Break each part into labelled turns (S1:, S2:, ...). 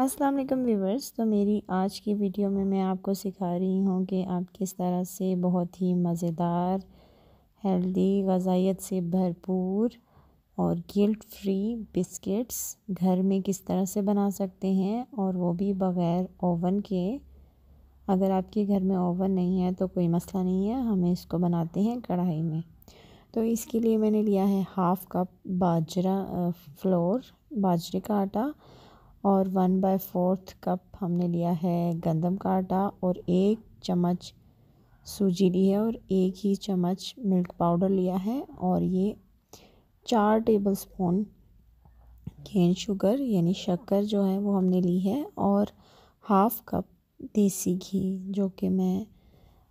S1: अस्सलाम वालेकुम व्यूवर्स तो मेरी आज की वीडियो में मैं आपको सिखा रही हूँ कि आप किस तरह से बहुत ही मज़ेदार हेल्दी गजाइत से भरपूर और गिल्ट फ्री बिस्किट्स घर में किस तरह से बना सकते हैं और वो भी बग़ैर ओवन के अगर आपके घर में ओवन नहीं है तो कोई मसला नहीं है हमें इसको बनाते हैं कढ़ाई में तो इसके लिए मैंने लिया है हाफ़ कप बाजरा फ्लोर बाजरे का आटा और वन बाय फोर्थ कप हमने लिया है गंदम का आटा और एक चम्मच सूजी ली है और एक ही चम्मच मिल्क पाउडर लिया है और ये चार टेबल स्पून केन शुगर यानी शक्कर जो है वो हमने ली है और हाफ़ कप देसी घी जो कि मैं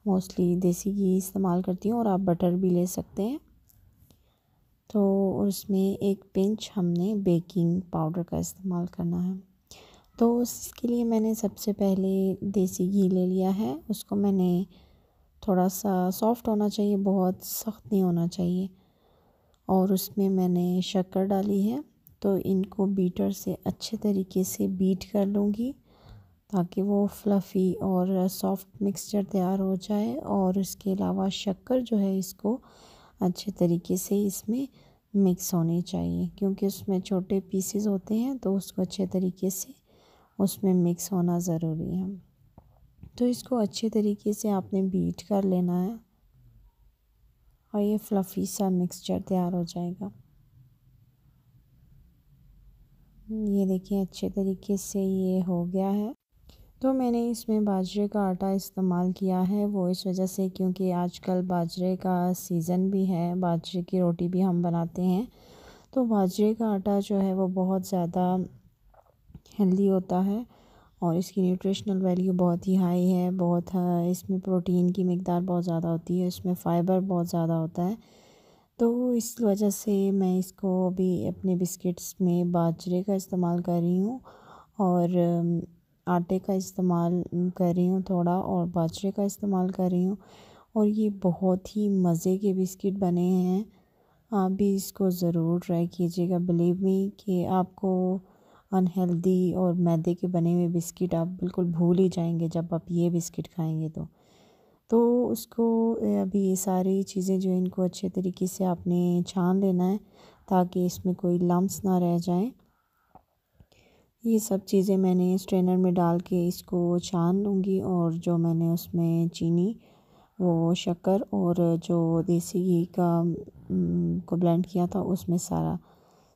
S1: मोस्टली देसी घी इस्तेमाल करती हूँ और आप बटर भी ले सकते हैं तो उसमें एक पिंच हमने बेकिंग पाउडर का इस्तेमाल करना है तो उसके लिए मैंने सबसे पहले देसी घी ले लिया है उसको मैंने थोड़ा सा सॉफ्ट होना चाहिए बहुत सख्त नहीं होना चाहिए और उसमें मैंने शक्कर डाली है तो इनको बीटर से अच्छे तरीके से बीट कर लूँगी ताकि वो फ्लफ़ी और सॉफ्ट मिक्सचर तैयार हो जाए और इसके अलावा शक्कर जो है इसको अच्छे तरीके से इसमें मिक्स होनी चाहिए क्योंकि उसमें छोटे पीसेस होते हैं तो उसको अच्छे तरीके से उसमें मिक्स होना ज़रूरी है तो इसको अच्छे तरीके से आपने बीट कर लेना है और ये फ्लफ़ी सा मिक्सचर तैयार हो जाएगा ये देखिए अच्छे तरीके से ये हो गया है तो मैंने इसमें बाजरे का आटा इस्तेमाल किया है वो इस वजह से क्योंकि आजकल बाजरे का सीज़न भी है बाजरे की रोटी भी हम बनाते हैं तो बाजरे का आटा जो है वो बहुत ज़्यादा हेल्दी होता है और इसकी न्यूट्रिशनल वैल्यू बहुत ही हाई है बहुत है, इसमें प्रोटीन की मकदार बहुत ज़्यादा होती है इसमें फ़ाइबर बहुत ज़्यादा होता है तो इस वजह से मैं इसको अभी अपने बिस्किट्स में बाजरे का इस्तेमाल कर रही हूँ और आटे का इस्तेमाल कर रही हूँ थोड़ा और बाजरे का इस्तेमाल कर रही हूँ और ये बहुत ही मज़े के बिस्किट बने हैं आप भी इसको ज़रूर ट्राई कीजिएगा बिलीव मी कि आपको अनहेल्दी और मैदे के बने हुए बिस्किट आप बिल्कुल भूल ही जाएंगे जब आप ये बिस्किट खाएंगे तो तो उसको अभी ये सारी चीज़ें जो इनको अच्छे तरीके से आपने छान लेना है ताकि इसमें कोई लम्स ना रह जाएं ये सब चीज़ें मैंने स्ट्रेनर में डाल के इसको छान लूँगी और जो मैंने उसमें चीनी वो शक्कर और जो देसी घी का को ब्लेंड किया था उसमें सारा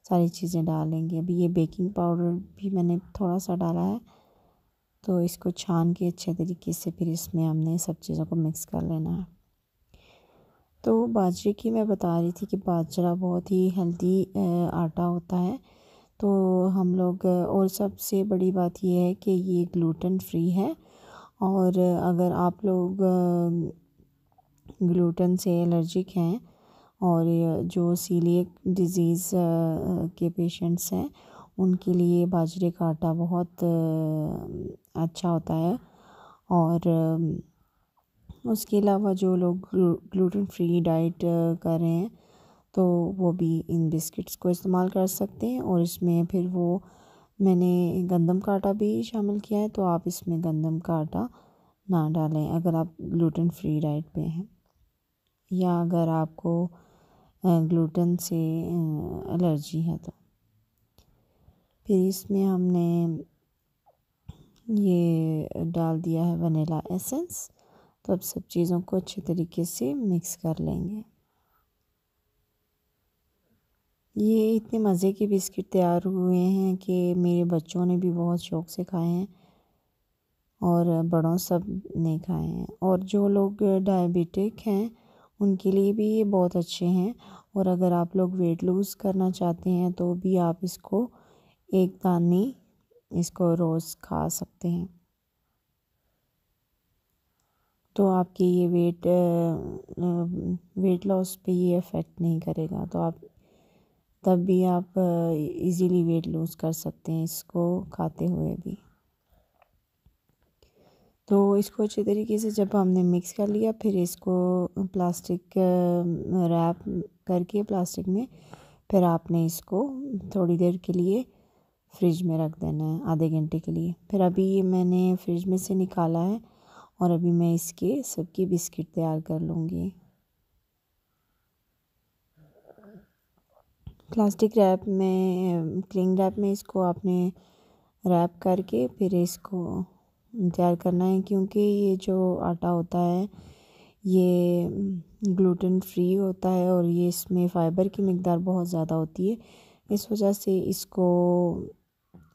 S1: सारी चीज़ें डालेंगे अभी ये बेकिंग पाउडर भी मैंने थोड़ा सा डाला है तो इसको छान के अच्छे तरीके से फिर इसमें हमने सब चीज़ों को मिक्स कर लेना है तो बाजरे की मैं बता रही थी कि बाजरा बहुत ही हेल्दी आटा होता है तो हम लोग और सबसे बड़ी बात यह है कि ये ग्लूटन फ्री है और अगर आप लोग ग्लूटन से एलर्जिक हैं और जो सीलिएक डिज़ीज़ के पेशेंट्स हैं उनके लिए बाजरे का आटा बहुत अच्छा होता है और उसके अलावा जो लोग ग्लूटन फ्री डाइट कर रहे हैं तो वो भी इन बिस्किट्स को इस्तेमाल कर सकते हैं और इसमें फिर वो मैंने गंदम का आटा भी शामिल किया है तो आप इसमें गंदम का आटा ना डालें अगर आप ग्लूटेन फ्री डाइट पे हैं या अगर आपको ग्लूटेन से एलर्जी है तो फिर इसमें हमने ये डाल दिया है वनीला एसेंस तो अब सब चीज़ों को अच्छे तरीके से मिक्स कर लेंगे ये इतने मज़े के बिस्किट तैयार हुए हैं कि मेरे बच्चों ने भी बहुत शौक़ से खाए हैं और बड़ों सब ने खाए हैं और जो लोग डायबिटिक हैं उनके लिए भी ये बहुत अच्छे हैं और अगर आप लोग वेट लूज़ करना चाहते हैं तो भी आप इसको एक दानी इसको रोज़ खा सकते हैं तो आपकी ये वेट वेट लॉस पे ये इफ़ेक्ट नहीं करेगा तो आप तब भी आप इजीली वेट लूज़ कर सकते हैं इसको खाते हुए भी तो इसको अच्छे तरीके से जब हमने मिक्स कर लिया फिर इसको प्लास्टिक रैप करके प्लास्टिक में फिर आपने इसको थोड़ी देर के लिए फ्रिज में रख देना है आधे घंटे के लिए फिर अभी ये मैंने फ्रिज में से निकाला है और अभी मैं इसके सबकी बिस्किट तैयार कर लूँगी प्लास्टिक रैप में क्लिंग रैप में इसको आपने रैप करके फिर इसको तैयार करना है क्योंकि ये जो आटा होता है ये ग्लूटेन फ्री होता है और ये इसमें फ़ाइबर की मकदार बहुत ज़्यादा होती है इस वजह से इसको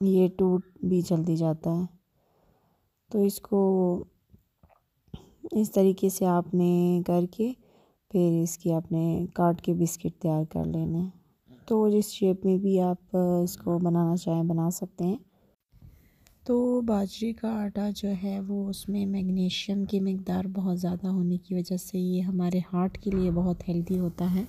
S1: ये टूट भी जल्दी जाता है तो इसको इस तरीके से आपने करके फिर इसकी आपने काट के बिस्किट तैयार कर लेने हैं तो जिस शेप में भी आप इसको बनाना चाहें बना सकते हैं तो बाजरे का आटा जो है वो उसमें मैग्नीशियम की मकदार बहुत ज़्यादा होने की वजह से ये हमारे हार्ट के लिए बहुत हेल्दी होता है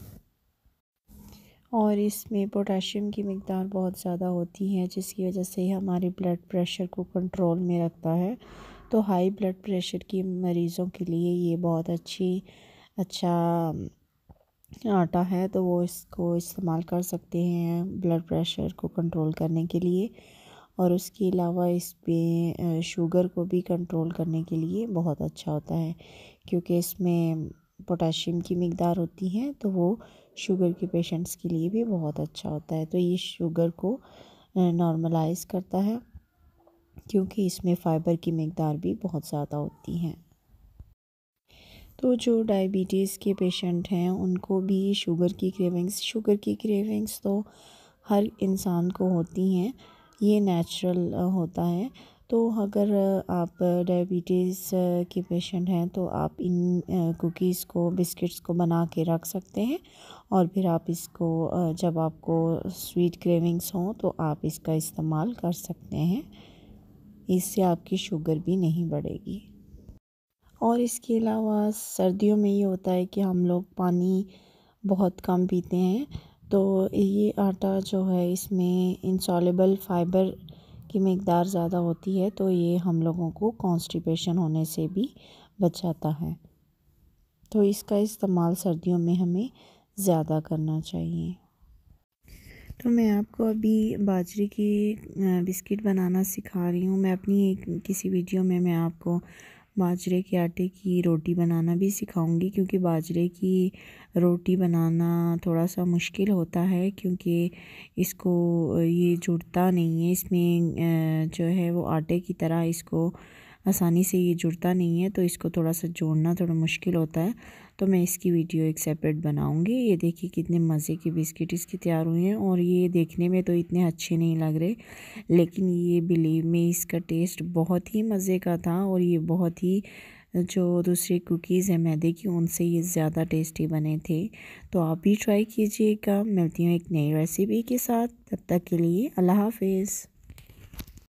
S1: और इसमें पोटाशियम की मकदार बहुत ज़्यादा होती है जिसकी वजह से हमारे ब्लड प्रेशर को कंट्रोल में रखता है तो हाई ब्लड प्रेशर की मरीज़ों के लिए ये बहुत अच्छी अच्छा आटा है तो वो इसको इस्तेमाल कर सकते हैं ब्लड प्रेशर को कंट्रोल करने के लिए और उसके अलावा इस पर शुगर को भी कंट्रोल करने के लिए बहुत अच्छा होता है क्योंकि इसमें पोटाशियम की मकदार होती है तो वो शुगर के पेशेंट्स के लिए भी बहुत अच्छा होता है तो ये शुगर को नॉर्मलाइज करता है क्योंकि इसमें फ़ाइबर की मकदार भी बहुत ज़्यादा होती है तो जो डायबिटीज़ के पेशेंट हैं उनको भी शुगर की क्रेविंग्स शुगर की क्रेविंग्स तो हर इंसान को होती हैं ये नेचुरल होता है तो अगर आप डायबिटीज़ के पेशेंट हैं तो आप इन कुकीज़ को बिस्किट्स को बना के रख सकते हैं और फिर आप इसको जब आपको स्वीट क्रेविंग्स हों तो आप इसका इस्तेमाल कर सकते हैं इससे आपकी शुगर भी नहीं बढ़ेगी और इसके अलावा सर्दियों में ये होता है कि हम लोग पानी बहुत कम पीते हैं तो ये आटा जो है इसमें इंसॉलेबल फ़ाइबर की मकदार ज़्यादा होती है तो ये हम लोगों को कॉन्स्टिपेशन होने से भी बचाता है तो इसका इस्तेमाल सर्दियों में हमें ज़्यादा करना चाहिए तो मैं आपको अभी बाजरे की बिस्किट बनाना सिखा रही हूँ मैं अपनी एक किसी वीडियो में मैं आपको बाजरे के आटे की रोटी बनाना भी सिखाऊंगी क्योंकि बाजरे की रोटी बनाना थोड़ा सा मुश्किल होता है क्योंकि इसको ये जुड़ता नहीं है इसमें जो है वो आटे की तरह इसको आसानी से ये जुड़ता नहीं है तो इसको थोड़ा सा जोड़ना थोड़ा मुश्किल होता है तो मैं इसकी वीडियो एक सेपरेट बनाऊंगी ये देखिए कितने मज़े के बिस्किट इसके तैयार हुए हैं और ये देखने में तो इतने अच्छे नहीं लग रहे लेकिन ये बिलीव में इसका टेस्ट बहुत ही मज़े का था और ये बहुत ही जो दूसरी कुकीज़ हैं मैदे की उनसे ये ज़्यादा टेस्टी बने थे तो आप भी ट्राई कीजिएगा मिलती हूँ एक नई रेसिपी के साथ तब तक के लिए अल्लाह हाफिज़